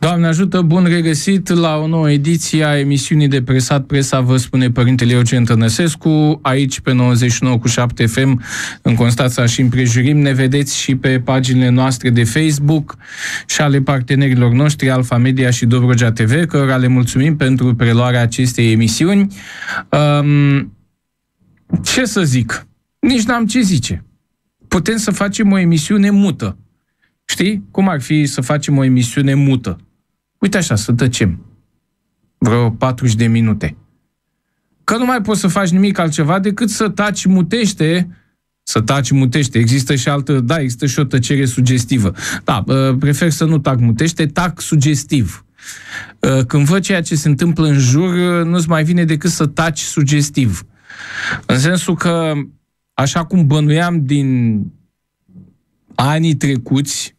Doamne ajută, bun regăsit la o nouă ediție a emisiunii de Presat Presa, vă spune Părintele Eugen Tănăsescu, aici pe 99 cu 7 FM, în Constanța și împrejurim. Ne vedeți și pe paginile noastre de Facebook și ale partenerilor noștri, Alfa Media și Dobrogea TV, cărora le mulțumim pentru preluarea acestei emisiuni. Um, ce să zic? Nici n-am ce zice. Putem să facem o emisiune mută. Știi? Cum ar fi să facem o emisiune mută? Uite așa, să tăcem. Vreo 40 de minute. Că nu mai poți să faci nimic altceva decât să taci mutește să taci mutește. Există și altă, da, există și o tăcere sugestivă. Da, prefer să nu tac mutește, tac sugestiv. Când văd ceea ce se întâmplă în jur, nu-ți mai vine decât să taci sugestiv. În sensul că, așa cum bănuiam din anii trecuți,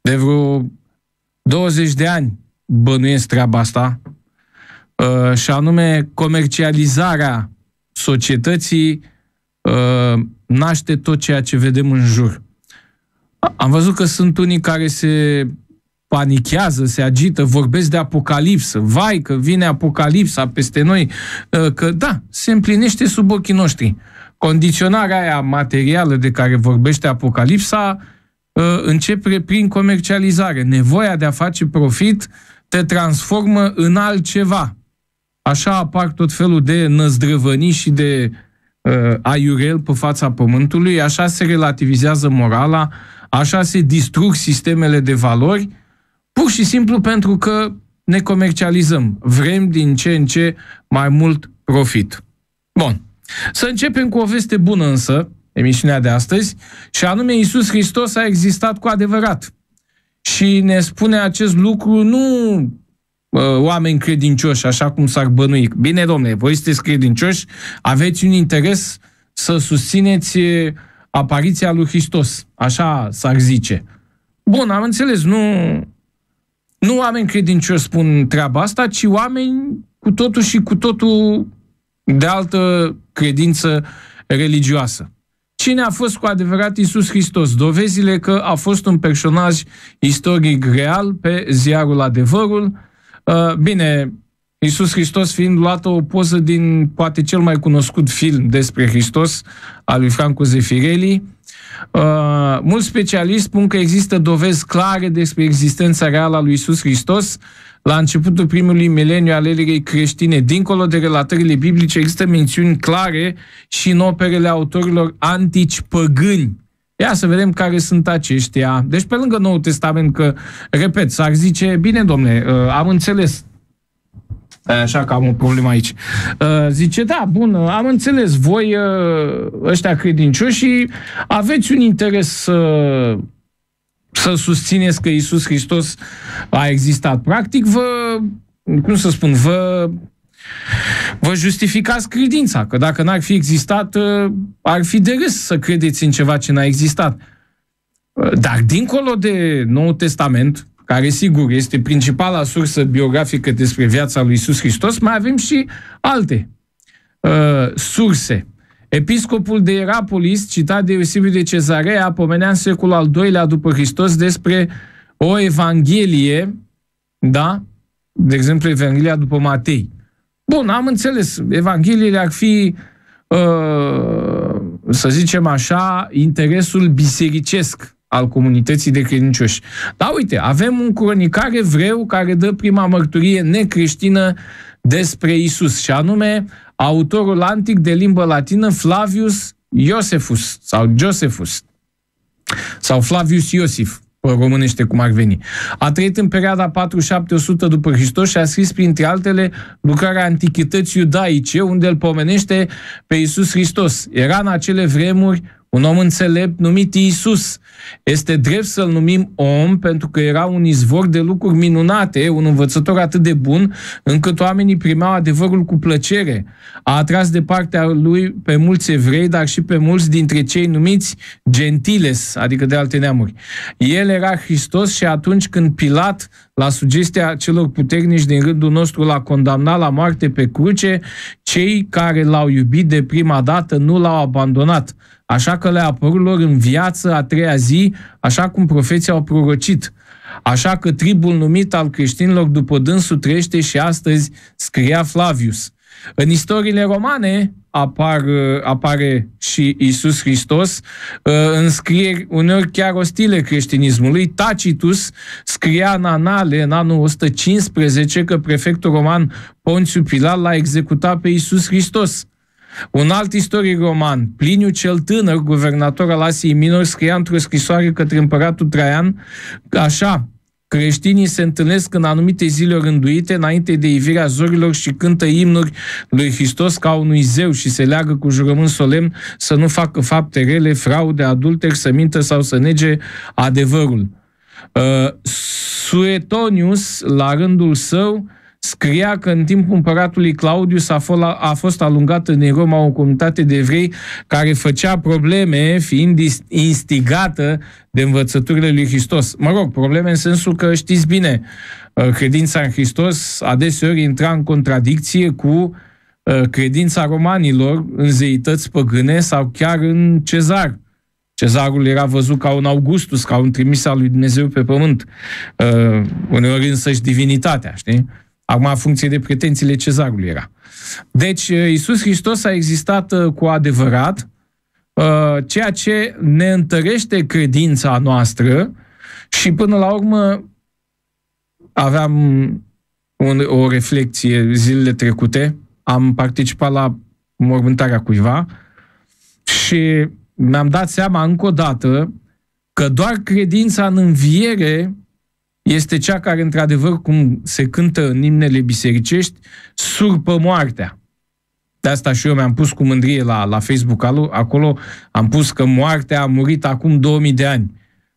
de vreo 20 de ani, bănuiesc treaba asta, uh, și anume comercializarea societății uh, naște tot ceea ce vedem în jur. Am văzut că sunt unii care se panichează, se agită, vorbesc de apocalipsă. Vai că vine apocalipsa peste noi, uh, că da, se împlinește sub ochii noștri. Condiționarea aia materială de care vorbește apocalipsa începe prin comercializare. Nevoia de a face profit uh, te transformă în altceva. Așa apar tot felul de năzdrăvăni și de uh, aiurel pe fața pământului, așa se relativizează morala, așa se distrug sistemele de valori, pur și simplu pentru că ne comercializăm. Vrem din ce în ce mai mult profit. Bun. Să începem cu o veste bună însă, emisiunea de astăzi, și anume Iisus Hristos a existat cu adevărat și ne spune acest lucru nu uh, oameni credincioși, așa cum s-ar bănui. Bine, domnule, voi sunteți credincioși, aveți un interes să susțineți apariția lui Hristos, așa s-ar zice. Bun, am înțeles, nu, nu oameni credincioși spun treaba asta, ci oameni cu totul și cu totul de altă credință religioasă cine a fost cu adevărat Isus Hristos. Dovezile că a fost un personaj istoric real pe ziarul Adevărul. Uh, bine, Isus Hristos fiind luată o poză din poate cel mai cunoscut film despre Hristos al lui Franco Zefirelli, Uh, mulți specialiști spun că există dovezi clare despre existența reală a lui Isus Hristos. La începutul primului mileniu al erei creștine, dincolo de relatările biblice, există mențiuni clare și în operele autorilor antici păgâni. Ia să vedem care sunt aceștia. Deci pe lângă Noul Testament, că, repet, s-ar zice, bine domne, uh, am înțeles, Așa că am o problemă aici. Uh, zice, da, bun, uh, am înțeles, voi uh, ăștia credincioși aveți un interes să, să susțineți că Isus Hristos a existat. Practic, vă, cum să spun, vă, vă justificați credința, că dacă n-ar fi existat, ar fi de râs să credeți în ceva ce n-a existat. Dar dincolo de Noul Testament, care sigur este principala sursă biografică despre viața lui Isus Hristos, mai avem și alte uh, surse. Episcopul de Erapolis, citat de Iosif de Cezarea, pomenea în secolul al II-lea după Hristos despre o evanghelie, da? De exemplu, Evanghelia după Matei. Bun, am înțeles. Evangheliile ar fi, uh, să zicem așa, interesul bisericesc al comunității de credincioși. Dar uite, avem un cronicar evreu care dă prima mărturie necreștină despre Isus, și anume autorul antic de limbă latină Flavius Iosefus sau Josephus sau Flavius Iosif, pe românește cum ar veni. A trăit în perioada 4700 după Hristos și a scris printre altele lucrarea Antichității iudaice, unde îl pomenește pe Iisus Hristos. Era în acele vremuri un om înțelept numit Iisus. Este drept să-l numim om pentru că era un izvor de lucruri minunate, un învățător atât de bun încât oamenii primeau adevărul cu plăcere. A atras de partea lui pe mulți evrei, dar și pe mulți dintre cei numiți gentiles, adică de alte neamuri. El era Hristos și atunci când Pilat, la sugestia celor puternici din rândul nostru, l-a condamnat la moarte pe cruce, cei care l-au iubit de prima dată nu l-au abandonat așa că le-a apărut în viață a treia zi, așa cum profeții au prorocit. Așa că tribul numit al creștinilor după dânsul trește și astăzi, scria Flavius. În istoriile romane apar, apare și Isus Hristos, uh, în scrieri uneori chiar ostile creștinismului. Tacitus scria în anale, în anul 115, că prefectul roman Ponțiu Pilat l-a executat pe Isus Hristos. Un alt istoric roman, Pliniu cel Tânăr, guvernator al Asiei Minor, scria într-o scrisoare către împăratul Traian, așa, Creștinii se întâlnesc în anumite zile rânduite înainte de ivirea zorilor și cântă imnuri lui Hristos ca unui zeu și se leagă cu jurământ solemn să nu facă fapte rele, fraude, adulteri, să mintă sau să nege adevărul. Uh, Suetonius, la rândul său, uh, scria că în timpul împăratului Claudius a, f- a fost alungat în Roma o comunitate de evrei care făcea probleme fiind instigată de învățăturile lui Hristos. Mă rog, probleme în sensul că știți bine, uh, credința în Hristos adeseori intra în contradicție cu uh, credința romanilor în zeități păgâne sau chiar în cezar. Cezarul era văzut ca un Augustus, ca un trimis al lui Dumnezeu pe pământ. Uh, uneori însăși divinitatea, știi? Acum, în funcție de pretențiile cezarului era. Deci, uh, Isus Hristos a existat uh, cu adevărat, uh, ceea ce ne întărește credința noastră și, până la urmă, aveam un, o reflexie zilele trecute, am participat la mormântarea cuiva și mi-am dat seama încă o dată că doar credința în înviere este cea care, într-adevăr, cum se cântă în imnele bisericești, surpă moartea. De asta și eu mi-am pus cu mândrie la, la Facebook acolo, am pus că moartea a murit acum 2000 de ani.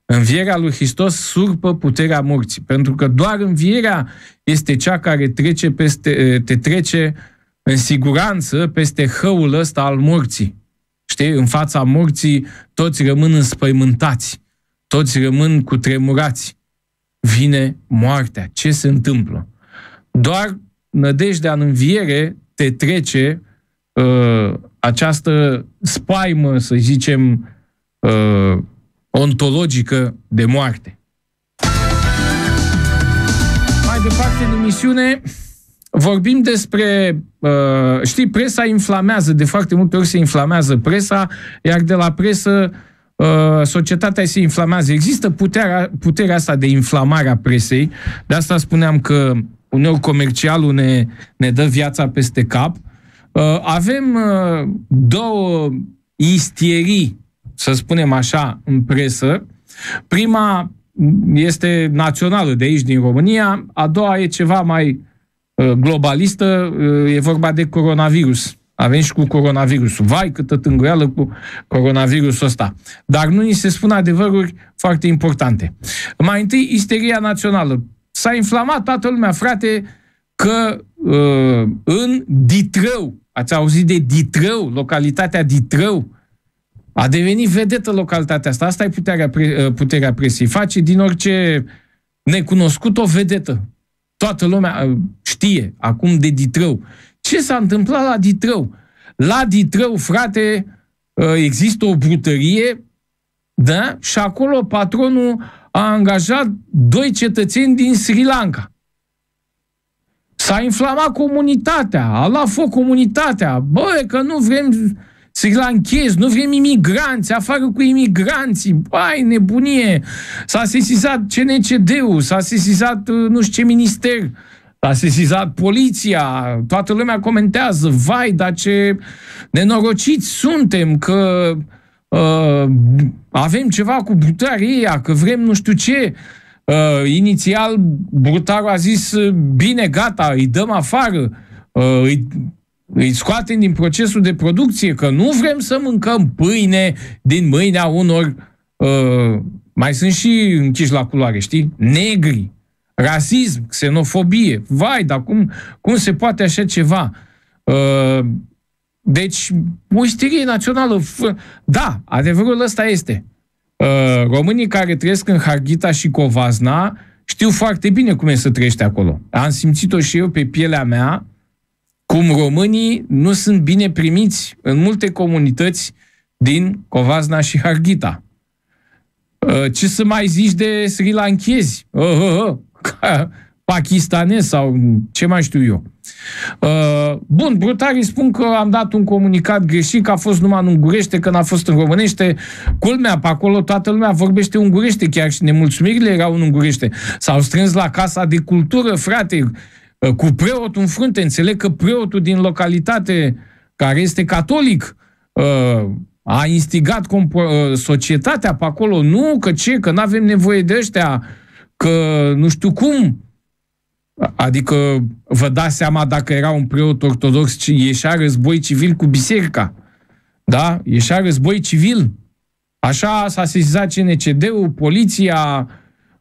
Învierea lui Hristos surpă puterea morții, pentru că doar învierea este cea care trece peste, te trece în siguranță peste hăul ăsta al morții. Știi, în fața morții toți rămân înspăimântați, toți rămân cu tremurați vine moartea, ce se întâmplă. Doar nădejdea în înviere te trece uh, această spaimă, să zicem, uh, ontologică de moarte. Mai departe în emisiune vorbim despre, uh, știi, presa inflamează, de foarte multe ori se inflamează presa, iar de la presă uh, Uh, societatea se inflamează. Există puterea, puterea asta de inflamare a presei, de asta spuneam că uneori comercialul ne, ne dă viața peste cap. Uh, avem uh, două istierii, să spunem așa, în presă. Prima este națională de aici, din România, a doua e ceva mai globalistă, e vorba de coronavirus. Avem și cu coronavirusul. Vai câtă tângăială cu coronavirusul ăsta. Dar nu ni se spun adevăruri foarte importante. Mai întâi, isteria națională. S-a inflamat toată lumea, frate, că uh, în Ditrău, ați auzit de Ditrău, localitatea Ditrău, a devenit vedetă localitatea asta. Asta e puterea, pre, uh, puterea presiei. Face din orice necunoscut o vedetă. Toată lumea uh, știe acum de Ditrău. Ce s-a întâmplat la Ditrău? La Ditrău, frate, ă, există o brutărie, da? Și acolo patronul a angajat doi cetățeni din Sri Lanka. S-a inflamat comunitatea, a luat foc comunitatea. Bă, că nu vrem Sri Lankezi, nu vrem imigranți, afară cu imigranții, bai, nebunie. S-a sesizat CNCD-ul, s-a sesizat ă, nu știu ce minister. Uh, a sesizat poliția, toată lumea comentează, vai, dar ce nenorociți suntem că uh, avem ceva cu brutaria, că vrem nu știu ce. Uh, inițial, brutarul a zis, bine, gata, îi dăm afară, uh, îi, îi scoatem din procesul de producție, că nu vrem să mâncăm pâine din mâinea unor, uh, mai sunt și închiși la culoare, știi, negri rasism, xenofobie. Vai, dar cum, cum se poate așa ceva? Uh, deci, o isterie națională. Da, adevărul ăsta este. Uh, românii care trăiesc în Harghita și Covazna știu foarte bine cum e să trăiești acolo. Am simțit-o și eu pe pielea mea, cum românii nu sunt bine primiți în multe comunități din Covazna și Harghita. Uh, ce să mai zici de sri lankiezi? Oh, oh, oh ca pakistanez sau ce mai știu eu. Uh, bun, brutarii spun că am dat un comunicat greșit, că a fost numai în ungurește, că n-a fost în românește. Culmea, pe acolo toată lumea vorbește ungurește, chiar și nemulțumirile erau în ungurește. S-au strâns la Casa de Cultură, frate, uh, cu preotul în frunte. Înțeleg că preotul din localitate, care este catolic, uh, a instigat societatea pe acolo, nu, că ce, că nu avem nevoie de ăștia, că nu știu cum, adică vă dați seama dacă era un preot ortodox, ieșea război civil cu biserica, da? Ieșea război civil. Așa s-a sesizat CNCD-ul, poliția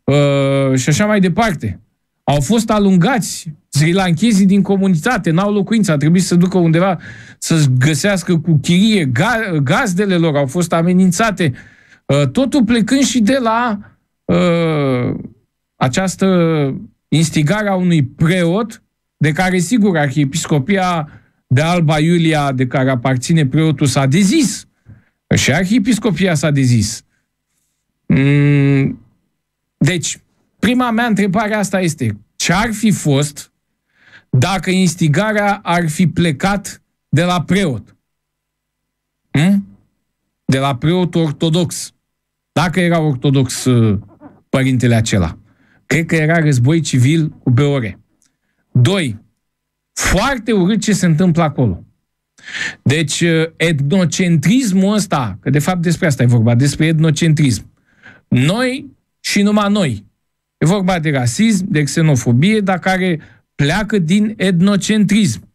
uh, și așa mai departe. Au fost alungați Sri din comunitate, n-au locuință, a trebuit să ducă undeva să găsească cu chirie, ga- gazdele lor au fost amenințate. Uh, totul plecând și de la uh, această instigare a unui preot, de care sigur arhiepiscopia de Alba Iulia, de care aparține preotul, s-a dezis. Și arhiepiscopia s-a dezis. Mm, deci, prima mea întrebare asta este, ce ar fi fost dacă instigarea ar fi plecat de la preot? Hm? De la preot ortodox. Dacă era ortodox uh, părintele acela. Cred că era război civil cu BOR. Doi, Foarte urât ce se întâmplă acolo. Deci, uh, etnocentrismul ăsta, că de fapt despre asta e vorba, despre etnocentrism. Noi și numai noi. E vorba de rasism, de xenofobie, dar care pleacă din etnocentrism.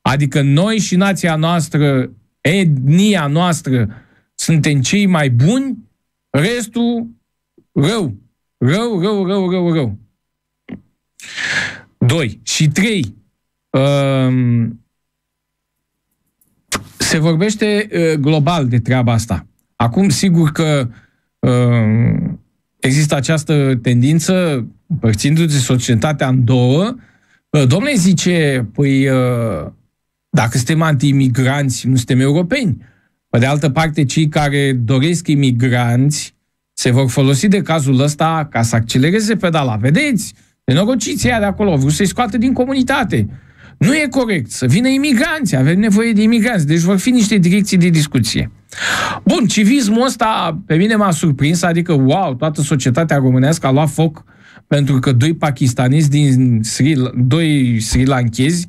Adică noi și nația noastră, etnia noastră, suntem cei mai buni, restul rău. Rău, rău, rău, rău, rău. Doi Și trei. Um, se vorbește uh, global de treaba asta. Acum, sigur că uh, există această tendință, părțindu-ți societatea în două, uh, domne zice, păi, uh, dacă suntem anti-imigranți, nu suntem europeni. Pe de altă parte, cei care doresc imigranți se vor folosi de cazul ăsta ca să accelereze pedala. Vedeți? Nenorociția de acolo, vreau să-i scoată din comunitate. Nu e corect să vină imigranți, avem nevoie de imigranți, deci vor fi niște direcții de discuție. Bun, civismul ăsta pe mine m-a surprins, adică, wow, toată societatea românească a luat foc pentru că doi pakistanezi din Sri, doi sri lanchezi,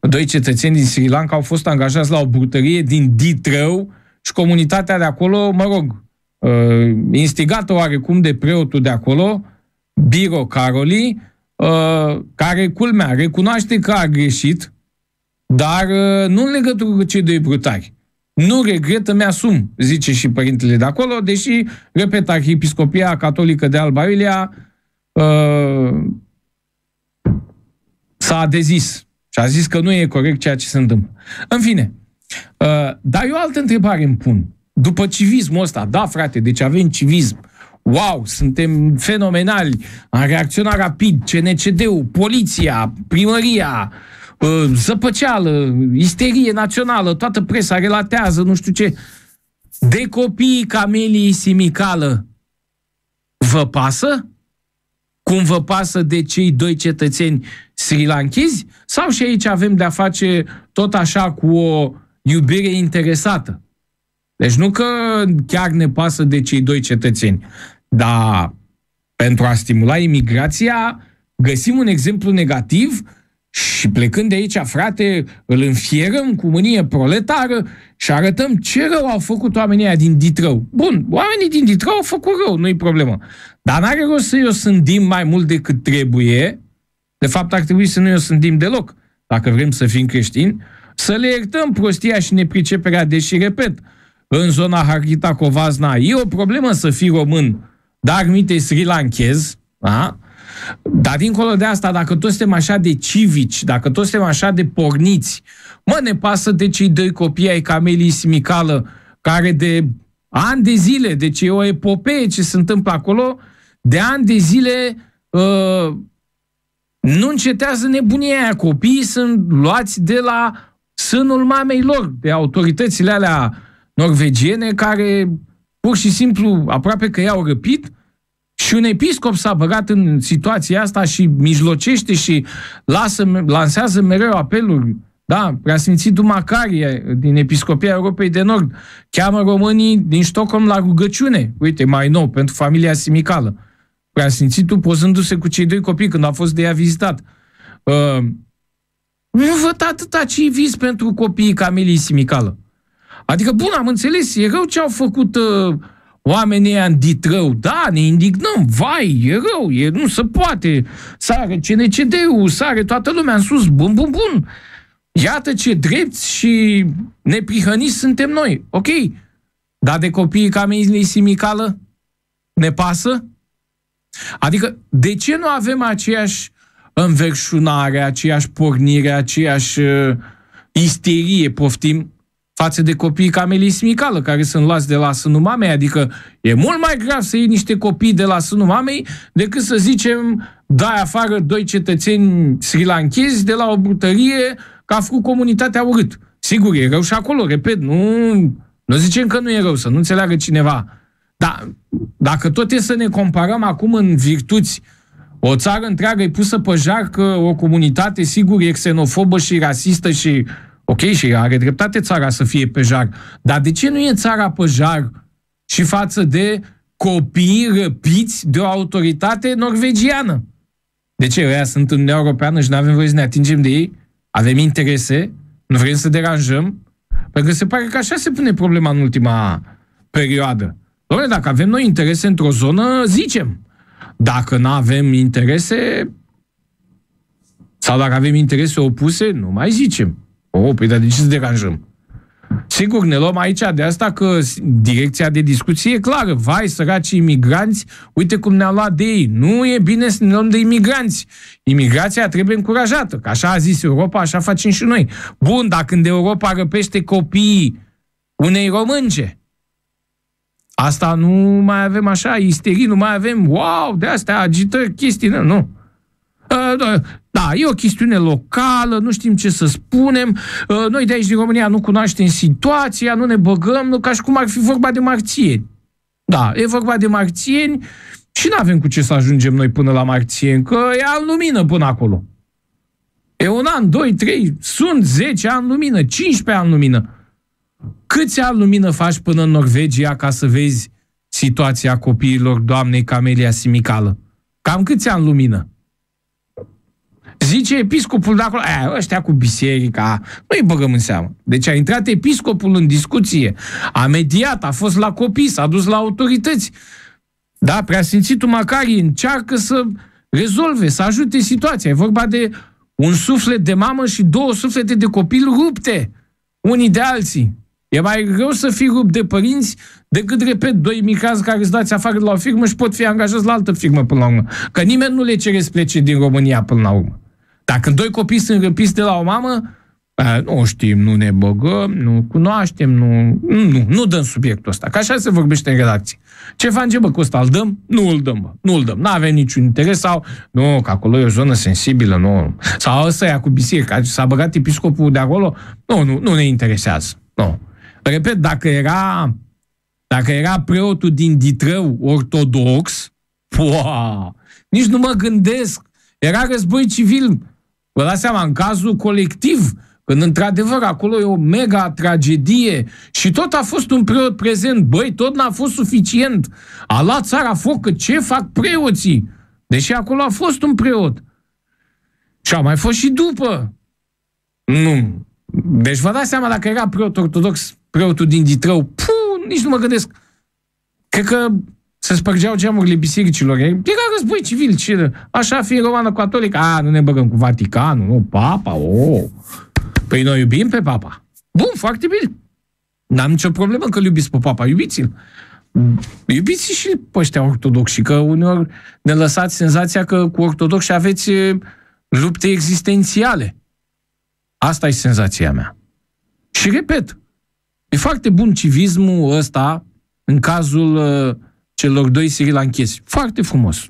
doi cetățeni din Sri Lanka au fost angajați la o brutărie din Ditrău și comunitatea de acolo, mă rog, uh, instigată oarecum de preotul de acolo, Biro Caroli, uh, care, culmea, recunoaște că a greșit, dar uh, nu în legătură cu cei doi brutari. Nu regretă, mi-asum, zice și părintele de acolo, deși, repet, Arhiepiscopia Catolică de Alba Iulia uh, s-a dezis și a zis că nu e corect ceea ce se întâmplă. În fine, uh, dar eu altă întrebare îmi pun după civismul ăsta. Da, frate, deci avem civism. Wow, suntem fenomenali, am reacționat rapid, CNCD-ul, poliția, primăria, ă, zăpăceală, isterie națională, toată presa relatează, nu știu ce. De copiii Cameliei Simicală vă pasă? Cum vă pasă de cei doi cetățeni sri Sau și aici avem de-a face tot așa cu o iubire interesată? Deci nu că chiar ne pasă de cei doi cetățeni, dar pentru a stimula imigrația găsim un exemplu negativ și plecând de aici, frate, îl înfierăm cu mânie proletară și arătăm ce rău au făcut oamenii aia din Ditrău. Bun, oamenii din Ditrău au făcut rău, nu-i problemă. Dar n-are rost să-i o sândim mai mult decât trebuie. De fapt, ar trebui să nu-i o sândim deloc, dacă vrem să fim creștini, să le iertăm prostia și nepriceperea, deși, repet, uh, în zona Harghita Covazna. E o problemă să fii român, dar minte sri Lankez, da? Dar dincolo de asta, dacă toți suntem așa de civici, dacă toți suntem așa de porniți, mă, ne pasă de cei doi copii ai Camelii Simicală, care de ani de zile, deci e o epopee ce se întâmplă acolo, de ani de zile uh, nu încetează nebunia aia. Copiii sunt luați de la sânul mamei lor, de autoritățile alea norvegiene care pur și simplu aproape că i-au răpit și un episcop s-a băgat în situația asta și mijlocește și lasă, lansează mereu apeluri. Da, preasfințitul Macarie din Episcopia Europei de Nord cheamă românii din Stockholm la rugăciune. Uite, mai nou, pentru familia simicală. Preasfințitul pozându-se cu cei doi copii când a fost de ea vizitat. Uh, nu văd atâta vis pentru copiii Camiliei Simicală. Adică, bun, am înțeles, e rău ce au făcut uh, oamenii ăia în ditrău. Da, ne indignăm, vai, e rău, e, nu se poate. Sare CNCD-ul, sare toată lumea în sus, bun, bun, bun. Iată ce drepți și neprihăniți suntem noi. Ok, dar de copiii Camelinei Simicală ne pasă? Adică, de ce nu avem aceeași înverșunare, aceeași pornire, aceeași uh, isterie, poftim, față de copiii ca Smicală, care sunt luați de la sânul mamei, adică e mult mai grav să iei niște copii de la sânul mamei decât să zicem dai afară doi cetățeni lanchezi de la o brutărie că a făcut comunitatea urât. Sigur, e rău și acolo, repet, nu, nu zicem că nu e rău, să nu înțeleagă cineva. Dar dacă tot e să ne comparăm acum în virtuți, o țară întreagă e pusă pe jar că o comunitate, sigur, e xenofobă și rasistă și uh, Ok, și are dreptate țara să fie pe jar. Dar de ce nu e țara pe jar și față de copii răpiți de o autoritate norvegiană? De ce? Ăia sunt în Europeană și nu avem voie să ne atingem de ei? Avem interese? Nu vrem să deranjăm? Pentru că se pare că așa se pune problema în ultima perioadă. Dom'le, dacă avem noi interese într-o zonă, zicem. Dacă nu avem interese, sau dacă avem interese opuse, nu mai zicem. Oh, păi dar de ce să deranjăm? Sigur, ne luăm aici de asta că direcția de discuție e clară. Vai, săraci imigranți, uite cum ne-a luat de ei. Nu e bine să ne luăm de imigranți. Imigrația trebuie încurajată. Că așa a zis Europa, așa facem și noi. Bun, dar când Europa răpește copiii unei românce, asta nu mai avem așa isterii, nu mai avem, wow, de astea agită chestii, nu. Ă, da, e o chestiune locală, nu știm ce să spunem, uh, noi de aici din România nu cunoaștem situația, nu ne băgăm, nu, ca și cum ar fi vorba de marțieni. Da, e vorba de marțieni și nu avem cu ce să ajungem noi până la marțieni, că e al lumină până acolo. E un an, doi, trei, sunt 10 ani lumină, 15 ani lumină. Câți ani lumină faci până în Norvegia ca să vezi situația copiilor doamnei Camelia Simicală? Cam câți ani lumină? Zice episcopul de acolo, aia, ăștia cu biserica, nu-i băgăm în seamă. Deci a intrat episcopul în discuție, a mediat, a fost la copii, s-a dus la autorități. Da, simțitul Macari încearcă să rezolve, să ajute situația. E vorba de un suflet de mamă și două suflete de copil rupte unii de alții. E mai greu să fii rupt de părinți decât, repet, doi micrați care îți dați afară de la o firmă și pot fi angajați la altă firmă până la urmă. Că nimeni nu le cere să plece din România până la urmă. Dacă doi copii sunt răpiți de la o mamă, a, nu știm, nu ne băgăm, nu cunoaștem, nu, nu, nu dăm subiectul ăsta. Că așa se vorbește în redacție. Ce facem, bă, cu ăsta? Îl dăm? Nu îl dăm, bă. Nu îl dăm. Nu avem niciun interes sau... Nu, că acolo e o zonă sensibilă, nu. Sau ăsta ia cu biserica, s-a băgat episcopul de acolo. Nu, nu, nu ne interesează. Nu. Repet, dacă era, dacă era preotul din Ditrău ortodox, pua, nici nu mă gândesc. Era război civil, Vă dați seama, în cazul colectiv, când într-adevăr acolo e o mega tragedie și tot a fost un preot prezent, băi, tot n-a fost suficient. A luat țara foc, că ce fac preoții? Deși acolo a fost un preot. Și a mai fost și după. Nu. Deci vă dați seama dacă era preot ortodox, preotul din Ditrău, puu, nici nu mă gândesc. Cred că se spărgeau geamurile bisericilor. Era război civil. Ce... Așa fi romană catolică. A, nu ne băgăm cu Vaticanul, nu, papa, o. Oh. Păi noi iubim pe papa. Bun, foarte bine. N-am nicio problemă că iubiți pe papa, iubiți-l. Iubiți și pe ăștia ortodoxi, că uneori ne lăsați senzația că cu ortodoxi aveți lupte existențiale. Asta e senzația mea. Și repet, e foarte bun civismul ăsta în cazul uh, celor doi Sri Anchezi. Foarte frumos.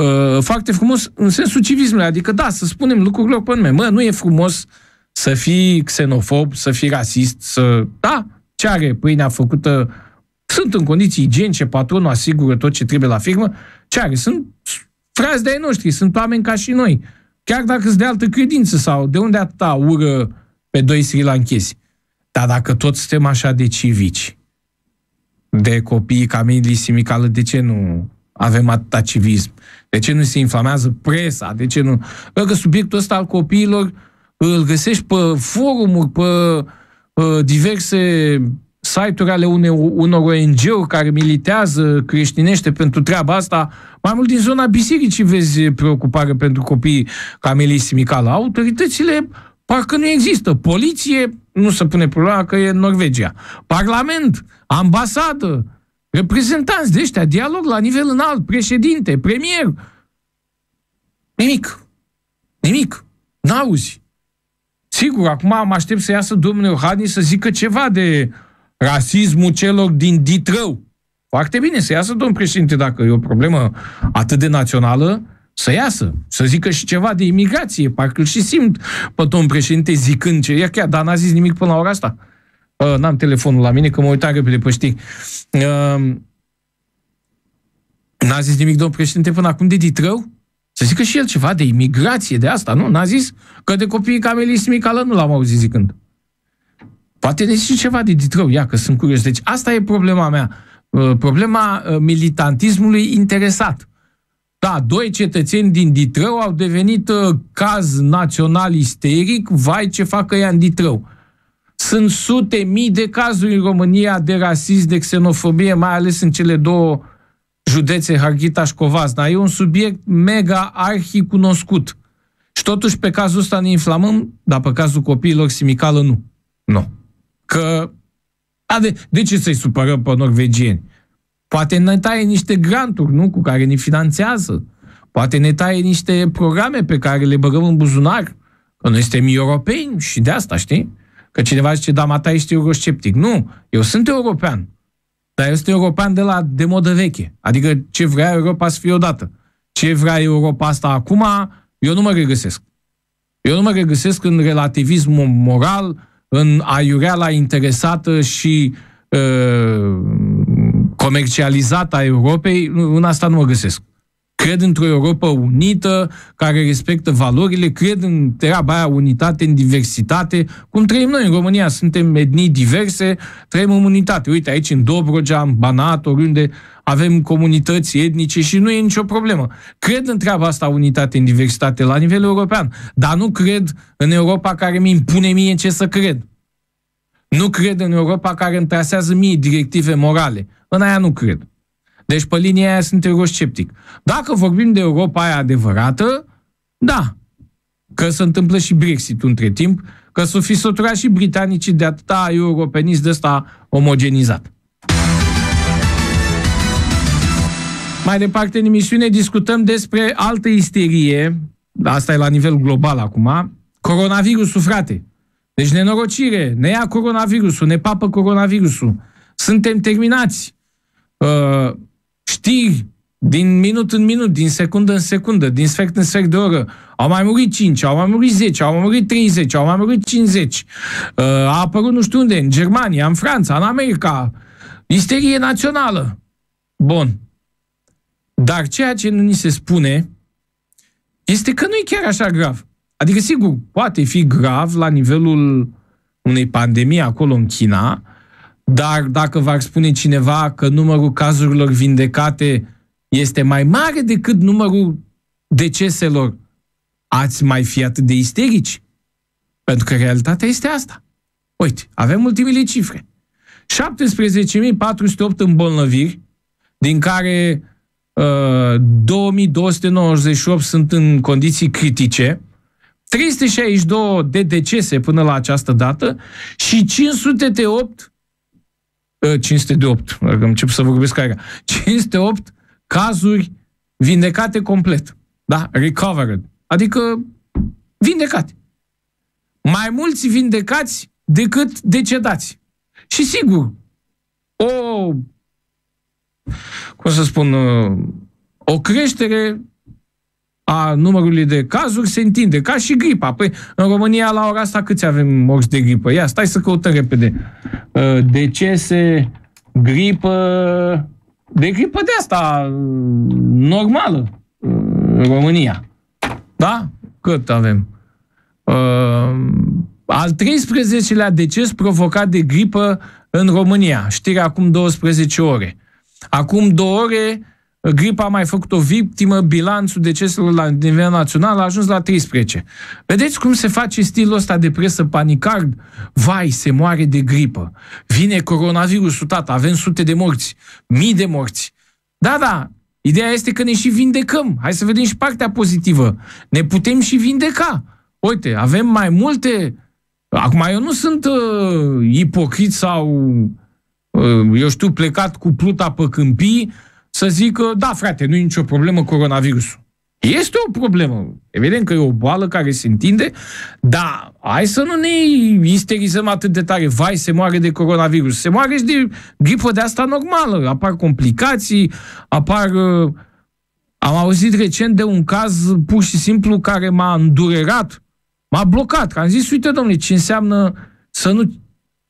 Uh, foarte frumos în sensul civismului, adică da, să spunem lucrurile pe nume. Mă, nu e frumos să fii xenofob, să fii rasist, să... Da, ce are pâinea făcută... Sunt în condiții igienice, patronul asigură tot ce trebuie la firmă. Ce are? Sunt frați de-ai noștri, sunt oameni ca și noi. Chiar dacă sunt de altă credință sau de unde atâta ură pe doi Sri Lankezi. Dar dacă toți suntem așa de civici, de copii ca Mili Simicală, de ce nu avem atâta civism? De ce nu se inflamează presa? De ce nu? Că subiectul ăsta al copiilor îl găsești pe forumuri, pe pe diverse site-uri ale une, unor ONG-uri care militează creștinește pentru treaba asta, mai mult din zona bisericii vezi preocupare pentru copii ca Melie Simicală. Autoritățile Parcă nu există. Poliție, nu se pune problema că e în Norvegia. Parlament, ambasadă, reprezentanți de ăștia, dialog la nivel înalt, președinte, premier. Nimic. Nimic. N-auzi. Sigur, acum mă aștept să iasă domnul Iohannis să zică ceva de rasismul celor din Ditrău. Foarte bine să iasă domnul președinte dacă e o problemă atât de națională, să iasă, să zică și ceva de imigrație. Parcă îl și simt pe domn președinte zicând ce e chiar, dar n-a zis nimic până la ora asta. Uh, n-am telefonul la mine, că mă uitam repede pe știi. Uh, ehm, n-a zis nimic domn președinte până acum de Ditrău? Să zică și el ceva de imigrație, de asta, nu? N-a zis că de copiii Camelie Smicală nu l-am auzit zicând. Poate ne zice ceva de Ditrău, ia că sunt curios. Deci asta e problema mea. Ă, problema ă, militantismului interesat. Da, doi cetățeni din Ditrău au devenit uh, caz național isteric, vai ce facă ea în Ditrău. Sunt sute mii de cazuri în România de rasism, de xenofobie, mai ales în cele două județe, Harghita și Covazna. E un subiect mega arhi cunoscut. Și totuși pe cazul ăsta ne inflamăm, dar pe cazul copiilor simicală nu. Nu. Că, a, de, de ce să-i supărăm pe norvegieni? Poate ne taie niște granturi, nu? Cu care ne finanțează. Poate ne taie niște programe pe care le băgăm în buzunar. Că noi suntem europeni și de asta, știi? Că cineva zice, da, Mata, ești eurosceptic. Nu, eu sunt european. Dar eu sunt european de la de modă veche. Adică ce vrea Europa să fie odată. Ce vrea Europa asta acum, eu nu mă regăsesc. Eu nu mă regăsesc în relativismul moral, în la interesată și uh, comercializată a Europei, în asta nu mă găsesc. Cred într-o Europa unită, care respectă valorile, cred în treaba aia unitate, în diversitate, cum trăim noi în România. Suntem etnii diverse, trăim în unitate. Uite, aici în Dobrogea, în Banat, oriunde avem comunități etnice și nu e nicio problemă. Cred în treaba asta, unitate în diversitate, la nivel european, dar nu cred în Europa care mi impune mie ce să cred. Nu cred în Europa care îmi trasează mie directive morale. În aia nu cred. Deci pe linia aia sunt eurosceptic. Dacă vorbim de Europa aia adevărată, da, că se întâmplă și Brexit între timp, că s-au fi săturat și britanicii de atâta europenist de ăsta omogenizat. Mai departe în emisiune discutăm despre altă isterie, asta e la nivel global acum, coronavirusul, frate. Deci nenorocire, ne ia coronavirusul, ne papă coronavirusul. Suntem terminați. Uh, știri din minut în minut, din secundă în secundă, din sfert în sfert de oră. Au mai murit 5, au mai murit 10, au mai murit 30, au mai murit 50. Uh, a apărut nu știu unde, în Germania, în Franța, în America. Isterie națională. Bun. Dar ceea ce nu ni se spune este că nu e chiar așa grav. Adică, sigur, poate fi grav la nivelul unei pandemii acolo în China, dar dacă v-ar spune cineva că numărul cazurilor vindecate este mai mare decât numărul deceselor, ați mai fi atât de isterici? Pentru că realitatea este asta. Uite, avem ultimile cifre. 17.408 îmbolnăviri, din care uh, 2.298 sunt în condiții critice, 362 de decese până la această dată și 508 508, dacă încep să vorbesc aia, 508 cazuri vindecate complet. Da? Recovered. Adică vindecate. Mai mulți vindecați decât decedați. Și sigur, o cum să spun, ă, o creștere a numărului de cazuri se întinde, ca și gripa. Păi în România la ora asta câți avem morți de gripă? Ia, stai să căutăm repede. Uh, decese, gripă, de gripă de asta uh, normală uh, în România. Da? Cât avem? Al 13-lea deces provocat de gripă în România. Știrea acum 12 ore. Acum două ore gripa a mai făcut o victimă, bilanțul deceselor la nivel național a ajuns la 13. Vedeți cum se face stilul ăsta de presă panicard? Vai, se moare de gripă. Vine coronavirusul, tata, avem sute de morți, mii de morți. Da, da, ideea este că ne și vindecăm. Hai să vedem și partea pozitivă. Ne putem și vindeca. Uite, avem mai multe... Acum, eu nu sunt uh, ipocrit sau, uh, eu știu, plecat cu pluta pe câmpii, să zică, da frate, nu e nicio problemă coronavirusul. Este o problemă. Evident că e o boală care se întinde, dar hai să nu ne isterizăm atât de tare. Vai, se moare de coronavirus. Se moare și de gripă de asta normală. Apar complicații, apar... Uh, am auzit recent de un caz pur și simplu care m-a îndurerat, m-a blocat. Am zis, uite, domnule, ce înseamnă să nu,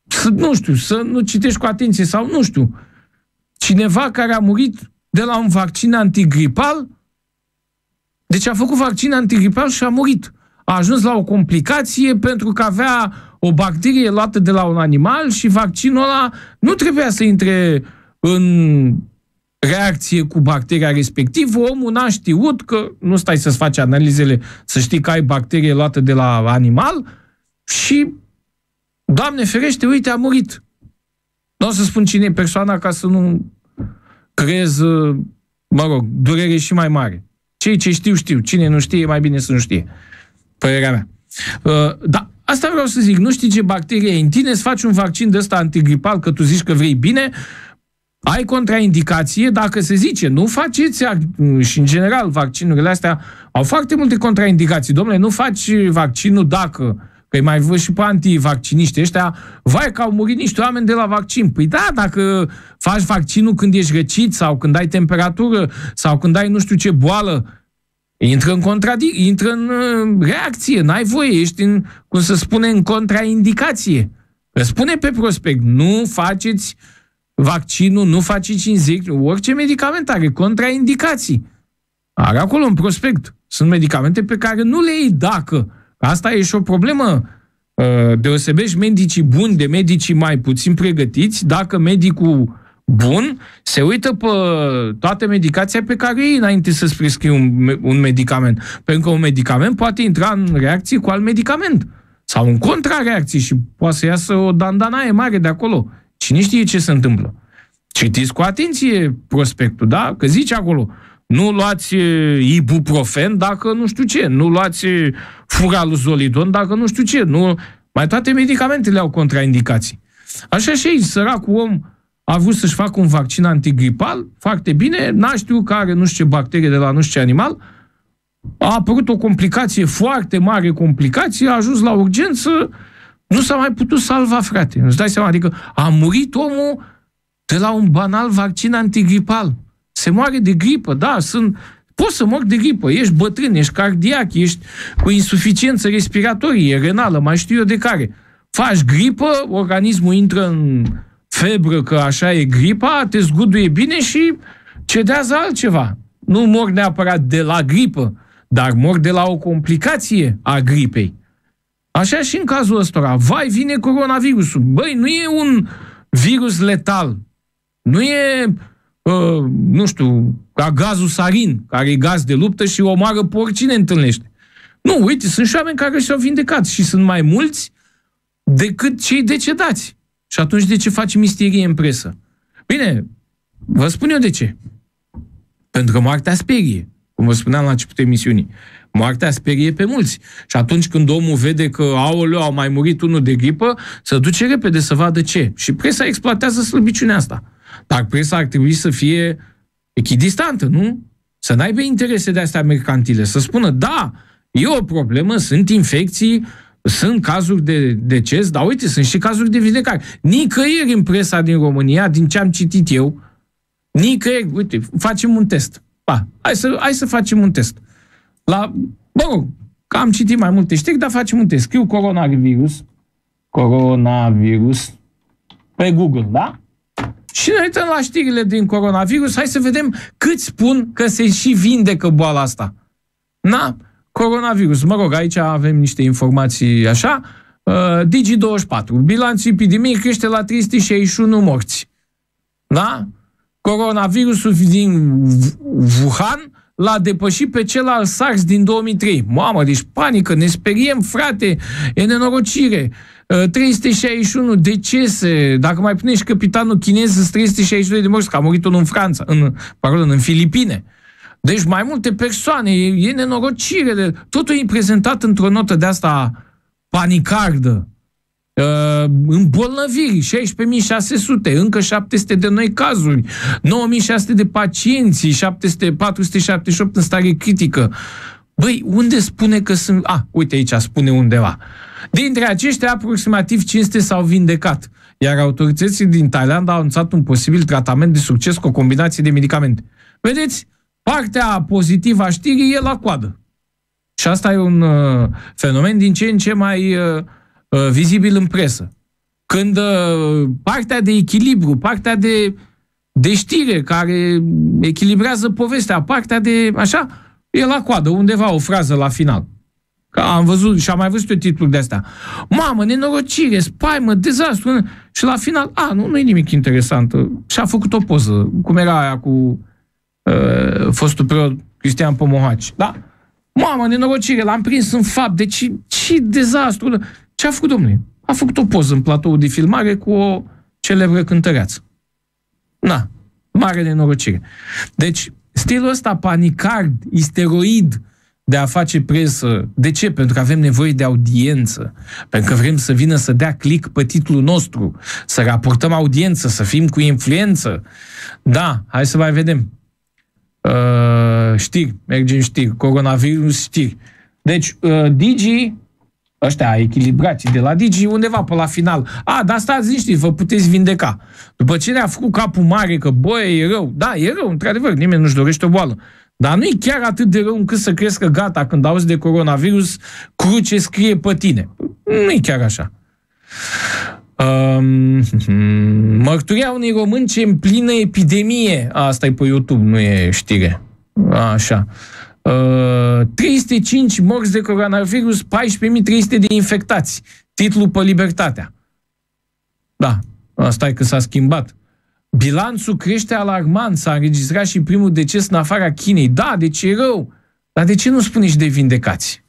să, nu știu, să nu citești cu atenție sau nu știu. Cineva care a murit de la un vaccin antigripal. Deci a făcut vaccin antigripal și a murit. A ajuns la o complicație pentru că avea o bacterie luată de la un animal și vaccinul ăla nu trebuia să intre în reacție cu bacteria respectivă, omul n-a știut că nu stai să-ți faci analizele să știi că ai bacterie luată de la animal și, Doamne ferește, uite, a murit. Nu o să spun cine e persoana ca să nu creez, uh, mă rog, durere și mai mare. Cei ce știu, știu. Cine nu știe, mai bine să nu știe. Părerea mea. Uh, da, asta vreau să zic. Nu știi ce bacterie e în tine, îți faci un vaccin de ăsta antigripal, că tu zici că vrei bine, ai contraindicație dacă se zice nu faceți, și în general vaccinurile astea au foarte multe contraindicații. Domnule, nu faci vaccinul dacă Că îi mai văd și pe antivacciniști ăștia, vai că au murit niște oameni de la vaccin. Păi da, dacă faci vaccinul când ești răcit sau când ai temperatură sau când ai nu știu ce boală, intră în, contradic- intră în uh, reacție, n-ai voie, ești în, cum se spune, în contraindicație. Răspune pe prospect, nu faceți vaccinul, nu faceți injecții, orice medicament are contraindicații. Are acolo un prospect. Sunt medicamente pe care nu le iei dacă Asta e și o problemă. Uh, deosebești medicii buni de medicii mai puțin pregătiți dacă medicul bun se uită pe toată medicația pe care ei înainte să-ți prescrie un, un medicament. Pentru că un medicament poate intra în reacție cu alt medicament sau în contrareacție și poate să iasă o dandanaie mare de acolo. Cine știe ce se întâmplă? Citiți cu atenție prospectul, da? Că zice acolo, nu luați ibuprofen dacă nu știu ce. Nu luați furaluzolidon dacă nu știu ce. Nu... Mai toate medicamentele au contraindicații. Așa și aici, săracul om a vrut să-și facă un vaccin antigripal, foarte bine, n-a știut că are nu știu ce bacterie de la nu știu ce animal, a apărut o complicație foarte mare, complicație, a ajuns la urgență, nu s-a mai putut salva, frate. Nu Nu-ți dai seama? Adică a murit omul de la un banal vaccin antigripal se moare de gripă, da, sunt, poți să mor de gripă, ești bătrân, ești cardiac, ești cu insuficiență respiratorie, renală, mai știu eu de care. Faci gripă, organismul intră în febră că așa e gripa, te zguduie bine și cedează altceva. Nu mor neapărat de la gripă, dar mor de la o complicație a gripei. Așa și în cazul ăstora. Vai, vine coronavirusul. Băi, nu e un virus letal. Nu e nu știu, ca gazul sarin, care e gaz de luptă și omoară pe oricine întâlnește. Nu, uite, sunt și oameni care și-au vindecat și sunt mai mulți decât cei decedați. Și atunci de ce faci misterie în presă? Bine, vă spun eu de ce. Pentru că moartea sperie, cum vă spuneam la începutul emisiunii. Moartea sperie pe mulți. Și atunci când omul vede că, aoleu, au mai murit unul de gripă, se duce repede să vadă ce. Și presa exploatează slăbiciunea asta. Dar presa ar trebui să fie echidistantă, nu? Să n-aibă interese de astea mercantile. Să spună, da, e o problemă, sunt infecții, sunt cazuri de deces, dar uite, sunt și cazuri de vindecare. Nicăieri în presa din România, din ce am citit eu, nicăieri, uite, facem un test. Pa, hai să, hai să facem un test. La, mă rog, că am citit mai multe știri, dar facem un test. Scriu coronavirus, coronavirus, pe Google, da? Și ne uităm la știrile din coronavirus, hai să vedem câți spun că se și vindecă boala asta. Na, coronavirus. Mă rog, aici avem niște informații așa. Uh, Digi24. Bilanțul epidemiei crește la 361 morți. Da? Coronavirusul din Wuhan l-a depășit pe cel al SARS din 2003. Mamă, deci panică, ne speriem, frate, e nenorocire. Uh, 361 uh, decese, dacă mai punești capitanul chinez, sunt 362 de morți, că a murit unul în Franța, în, pardon, în Filipine. Deci mai multe persoane, e, e nenorocire. De, totul e prezentat într-o notă de asta panicardă. Uh, îmbolnăviri, 16.600, încă 700 de noi cazuri, 9.600 de pacienți, 700, 478 în stare critică. Băi, unde spune că sunt... A, uite aici, spune undeva. Dintre aceștia, aproximativ 500 s-au vindecat, iar autoritățile din Thailanda au anunțat un posibil tratament de succes cu o combinație de medicamente. Vedeți? Partea pozitivă a știrii e la coadă. Și asta e un uh, fenomen din ce în ce mai uh, uh, vizibil în presă. Când uh, partea de echilibru, partea de, de știre care echilibrează povestea, partea de așa, E la coadă, undeva, o frază la final. Că am văzut și am mai văzut eu titlul de-astea. Mamă, nenorocire, spaimă, dezastru. Și la final, a, nu, nu e nimic interesant. Și-a făcut o poză, cum era aia cu uh, fostul preot Cristian Pomohaci. Da? Mamă, nenorocire, l-am prins în fapt. Deci, ce dezastru. Ce a făcut, domnul? A făcut o poză în platou de filmare cu o celebră cântăreață. Na, mare nenorocire. Deci, Stilul ăsta panicard, isteroid de a face presă. De ce? Pentru că avem nevoie de audiență. Pentru că vrem să vină să dea click pe titlul nostru, să raportăm audiență, să fim cu influență. Da, hai să mai vedem. Uh, știri, mergem știri, coronavirus știri. Deci, uh, Digi ăștia echilibrați de la Digi, undeva pe la final. A, dar stați niște, vă puteți vindeca. După ce ne-a făcut capul mare că, băi, e rău. Da, e rău, într-adevăr, nimeni nu-și dorește o boală. Dar nu e chiar atât de rău încât să crezi că gata, când auzi de coronavirus, cruce scrie pe tine. Nu e chiar așa. Um, mărturia unui român ce în plină epidemie. Asta e pe YouTube, nu e știre. Așa. Uh, 305 uh, morți de coronavirus, 14.300 de infectați. Titlul pe Libertatea. Da, asta e că s-a schimbat. Bilanțul crește alarmant, s-a înregistrat și primul deces în afara Chinei. Da, deci e rău. Dar de ce nu spune și de vindecați?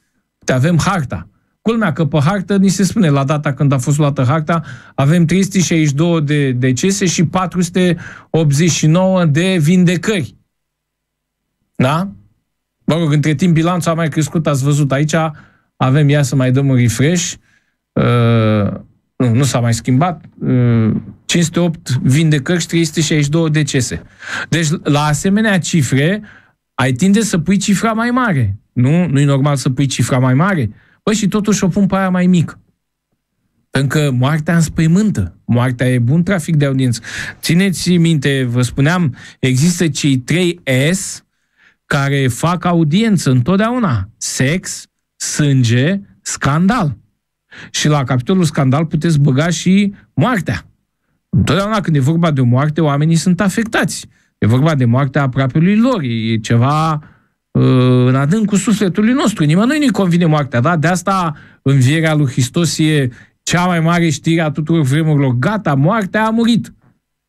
Te avem harta. Culmea că pe hartă ni se spune la data când a fost luată harta, avem 362 de decese și 489 de vindecări. Da? Mă rog, între timp bilanțul a mai crescut, ați văzut aici, avem ea să mai dăm un refresh. Uh, nu, nu s-a mai schimbat. Uh, 508 vindecări și 362 decese. Deci, la asemenea cifre, ai tinde să pui cifra mai mare. Nu? nu e normal să pui cifra mai mare? Păi și totuși o pun pe aia mai mică. Pentru că moartea înspăimântă. Moartea e bun trafic de audiență. Țineți minte, vă spuneam, există cei 3 S, care fac audiență întotdeauna. Sex, sânge, scandal. Și la capitolul scandal puteți băga și moartea. Întotdeauna când e vorba de moarte, oamenii sunt afectați. E vorba de moartea apropiului lor, e ceva uh, în adâncul sufletului nostru. Nimănui nu-i convine moartea, da? De asta învierea lui Hristos e cea mai mare știre a tuturor vremurilor. Gata, moartea a murit.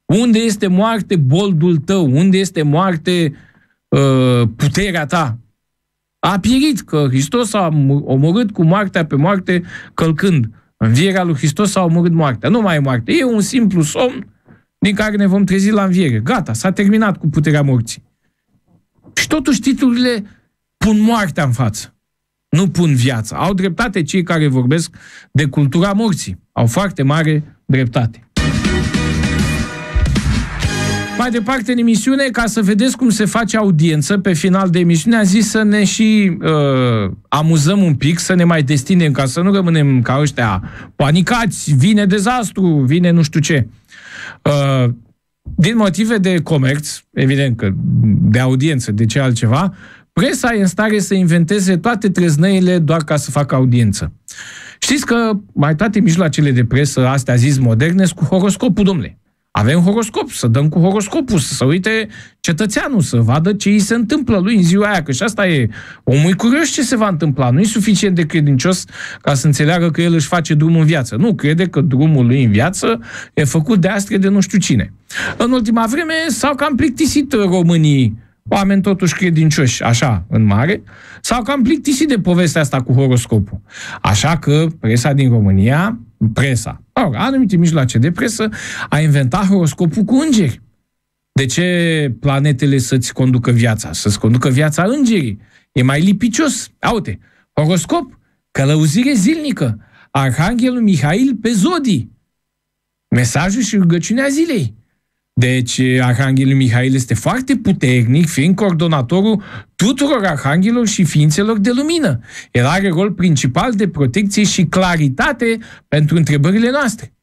Unde este moarte boldul tău? Unde este moarte uh, Uh, puterea ta. A pierit că Hristos a omorât cu moartea pe moarte călcând. Învierea lui Hristos a omorât moartea. Nu mai e moarte. E un simplu somn din care ne vom trezi la înviere. Gata, s-a terminat cu puterea morții. Și totuși titlurile pun moartea în față. Nu pun viața. Au dreptate cei care vorbesc de cultura morții. Au foarte mare dreptate. Mai departe în emisiune, ca să vedeți cum se face audiență, pe final de emisiune am zis să ne și uh, amuzăm un pic, să ne mai destinem, ca să nu rămânem ca ăștia panicați, vine dezastru, vine nu știu ce. Uh, din motive de comerț, evident că de audiență, de ce altceva, presa e în stare să inventeze toate trăznăile doar ca să facă audiență. Știți că mai toate mijloacele de presă, astea zis moderne, cu horoscopul, domnule. Avem horoscop, să dăm cu horoscopul, să uite cetățeanul, să vadă ce îi se întâmplă lui în ziua aia, că și asta e. Omul e curios ce se va întâmpla, nu e suficient de credincios ca să înțeleagă că el își face drumul în viață. Nu, crede că drumul lui în viață e făcut de astre de nu știu cine. În ultima vreme s-au cam plictisit românii oameni totuși credincioși, așa, în mare, s-au cam plictisit de povestea asta cu horoscopul. Așa că presa din România, presa, or, anumite mijloace de presă, a inventat horoscopul cu îngeri. De ce planetele să-ți conducă viața? Să-ți conducă viața îngerii. E mai lipicios. Aute, horoscop, călăuzire zilnică, Arhanghelul Mihail pe zodii. Mesajul și rugăciunea zilei. Deci, eh, Arhanghelul Mihail este foarte puternic, fiind coordonatorul tuturor arhanghelilor și ființelor de lumină. El are rol principal de protecție și claritate pentru întrebările noastre.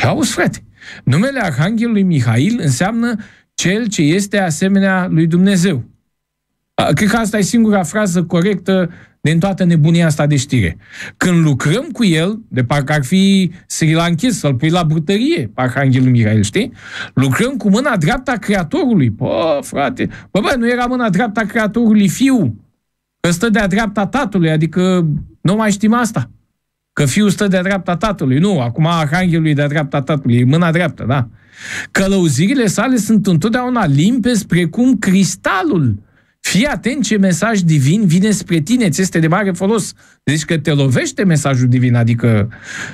Și auzi, frate, numele Arhanghelului Mihail înseamnă cel ce este asemenea lui Dumnezeu. Cred că asta e singura frază corectă din toată nebunia asta de știre. Când lucrăm cu el, de parcă ar fi Sri Lankis, să-l pui la brutărie, Arhanghelul Mirael, știi? Lucrăm cu mâna dreapta a Creatorului. Pă, frate, bă, bă, nu era mâna dreapta a Creatorului fiu, că stă de-a dreapta tatălui, adică nu mai știm asta. Că fiul stă de-a dreapta tatălui. Nu, acum arhanghelul e de-a dreapta tatălui, e mâna dreaptă, da. Călăuzirile sale sunt întotdeauna limpezi precum cristalul Fii atent ce mesaj divin vine spre tine, ți este de mare folos. Zici că te lovește mesajul divin, adică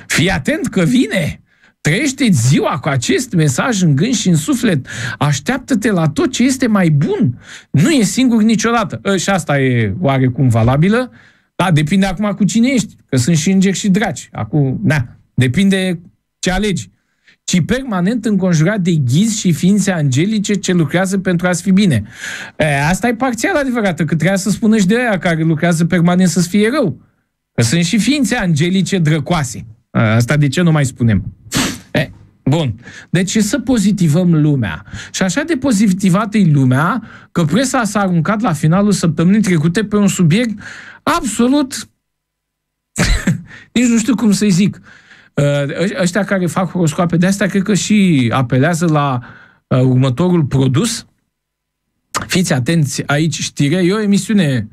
fii atent că vine. Trăiește ziua cu acest mesaj în gând și în suflet. Așteaptă-te la tot ce este mai bun. Nu e singur niciodată. Ă, și asta e oarecum valabilă. Da, depinde acum cu cine ești. Că sunt și îngeri și draci. Acum, na, depinde ce alegi ci permanent înconjurat de ghizi și ființe angelice ce lucrează pentru a-ți fi bine. E, asta e parțial adevărată, că trebuia să spună și de aia care lucrează permanent să-ți fie rău. Că sunt și ființe angelice drăcoase. Asta de ce nu mai spunem? E, bun. Deci să pozitivăm lumea. Și așa de pozitivată e lumea că presa s-a aruncat la finalul săptămânii trecute pe un subiect absolut... Nici nu știu cum să-i zic Uh, ă, ăștia care fac horoscoape de astea, cred că și apelează la uh, următorul produs. Fiți atenți, aici știre, e o emisiune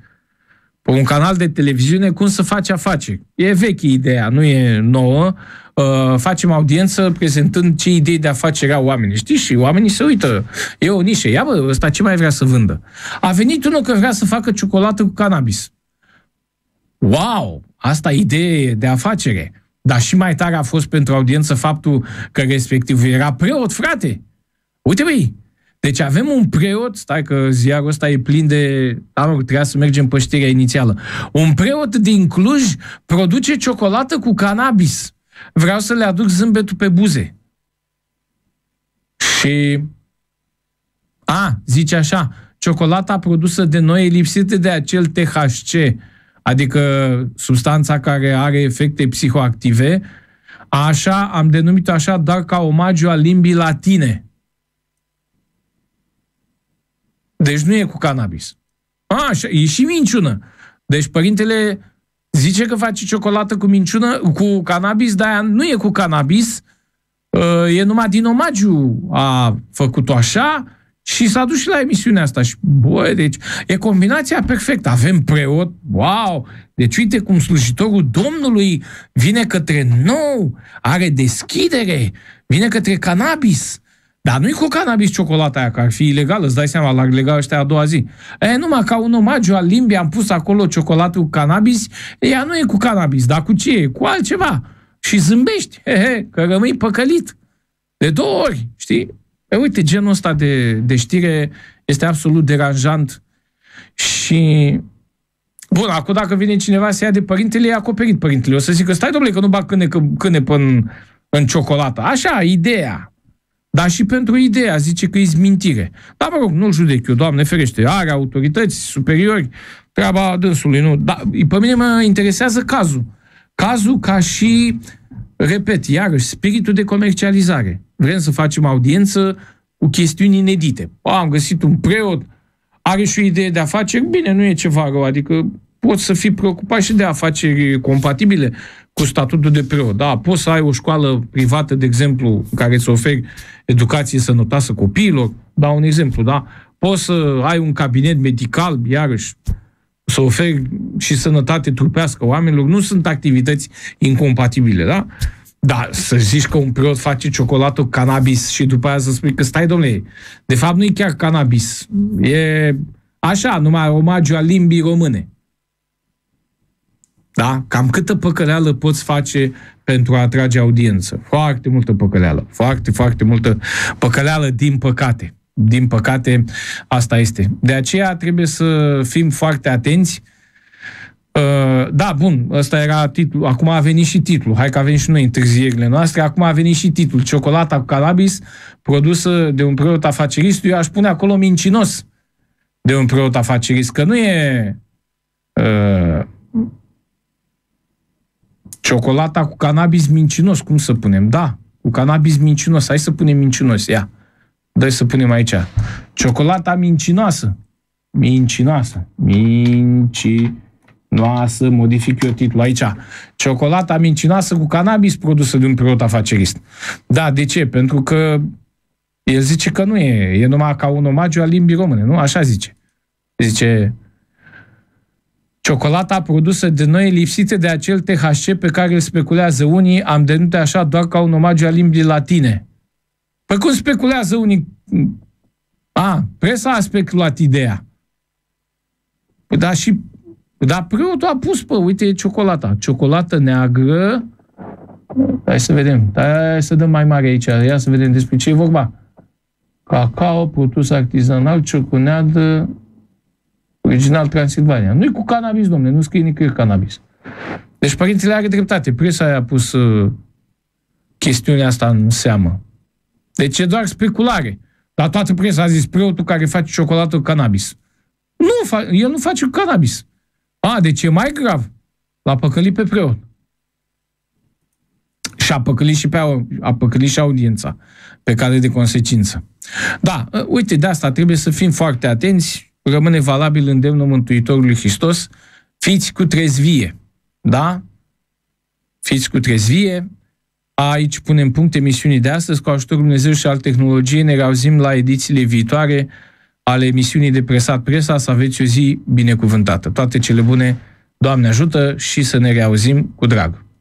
pe un canal de televiziune, cum să faci afaceri. E veche ideea, nu e nouă. Uh, facem audiență prezentând ce idei de afacere au oamenii. Știi? Și oamenii se uită. E o nișă. Ia bă, ăsta ce mai vrea să vândă? A venit unul că vrea să facă ciocolată cu cannabis. Wow! Asta idee de afacere. Dar și mai tare a fost pentru audiență faptul că respectiv era preot, frate. Uite, băi, deci avem un preot, stai că ziarul ăsta e plin de... Da, mă, trebuia să mergem pe știrea inițială. Un preot din Cluj produce ciocolată cu cannabis. Vreau să le aduc zâmbetul pe buze. Și... A, zice așa, ciocolata produsă de noi e lipsită de acel THC adică substanța care are efecte psihoactive, așa am denumit o așa doar ca omagiu al limbii latine. Deci nu e cu cannabis. A, așa, e și minciună. Deci părintele zice că face ciocolată cu minciună, cu cannabis, dar nu e cu cannabis, ă, e numai din omagiu a făcut-o așa, și s-a dus și la emisiunea asta și, bă, deci e combinația perfectă. Avem preot, wow! Deci uite cum slujitorul Domnului vine către nou, are deschidere, vine către cannabis. Dar nu-i cu cannabis ciocolata aia, că ar fi ilegală, îți dai seama, la legal ăștia a doua zi. E, numai ca un omagiu al limbii am pus acolo ciocolată cu cannabis, ea nu e cu cannabis, dar cu ce e? Cu altceva. Și zâmbești, he, he, că rămâi păcălit. De două ori, știi? E, păi uite, genul ăsta de, de știre este absolut deranjant și... Bun, acum dacă vine cineva să ia de părintele, e acoperit părintele. O să zic că stai, domnule, că nu bag câine, câne câine până în ciocolată. Așa, ideea. Dar și pentru ideea zice că e zmintire. Dar mă rog, nu-l judec eu, Doamne ferește, are autorități superiori, treaba dânsului, nu. Dar pe mine mă interesează cazul. Cazul ca și, repet, iarăși, spiritul de comercializare vrem să facem audiență cu chestiuni inedite. am găsit un preot, are și o idee de afaceri, bine, nu e ceva rău, adică poți să fii preocupat și de afaceri compatibile cu statutul de preot. Da, poți să ai o școală privată, de exemplu, care să oferi educație sănătoasă copiilor, dau un exemplu, da? Poți să ai un cabinet medical, iarăși, să oferi și sănătate trupească oamenilor, nu sunt activități incompatibile, da? Da, să zici că un preot face ciocolată cu cannabis și după aia să spui că stai, domnule, de fapt nu e chiar cannabis. E așa, numai omagiu a limbii române. Da? Cam câtă păcăleală poți face pentru a atrage audiență? Foarte multă păcăleală. Foarte, foarte multă păcăleală, din păcate. Din păcate, asta este. De aceea trebuie să fim foarte atenți Uh, da, bun, ăsta era titlul. Acum a venit și titlul. Hai că avem și noi întârzierile noastre. Acum a venit și titlul. Ciocolata cu cannabis, produsă de un preot afacerist. Eu aș pune acolo mincinos de un preot afacerist, că nu e uh, ciocolata cu cannabis mincinos. Cum să punem? Da, cu cannabis mincinos. Hai să punem mincinos. Ia, dă să punem aici. Ciocolata mincinoasă. Mincinoasă. Mincinoasă Lasă, modific eu titlul aici. Ciocolata mincinoasă cu cannabis produsă de un preot afacerist. Da, de ce? Pentru că el zice că nu e, e numai ca un omagiu al limbii române, nu? Așa zice. Zice, Ciocolata produsă de noi lipsită de acel THC pe care îl speculează unii, am denumit așa doar ca un omagiu al limbii latine. Păi cum speculează unii? A, presa a speculat ideea. Păi da, și dar preotul a pus, pă, uite, e ciocolata. Ciocolată neagră. Hai să vedem. Hai să dăm mai mare aici. Ia să vedem despre ce e vorba. Cacao, produs artizanal, ciocuneadă, original Transilvania. Nu-i cu cannabis, domnule, nu scrie nicăieri cannabis. Deci părintele are dreptate. Presa a pus uh, chestiunea asta în seamă. Deci e doar speculare. Dar toată presa a zis preotul care face ciocolată cu cannabis. Nu, el nu face cannabis. A, deci e mai grav. L-a păcălit pe preot. Și a păcălit și, pe, a păcălit și audiența pe care de consecință. Da, ă, uite, de asta trebuie să fim foarte atenți, rămâne valabil îndemnul Mântuitorului Hristos, fiți cu trezvie, da? Fiți cu trezvie, aici punem punct emisiunii de astăzi, cu ajutorul Dumnezeu și al tehnologiei ne reauzim la edițiile viitoare ale emisiunii de presat presa, să aveți o zi binecuvântată. Toate cele bune, Doamne ajută și să ne reauzim cu drag!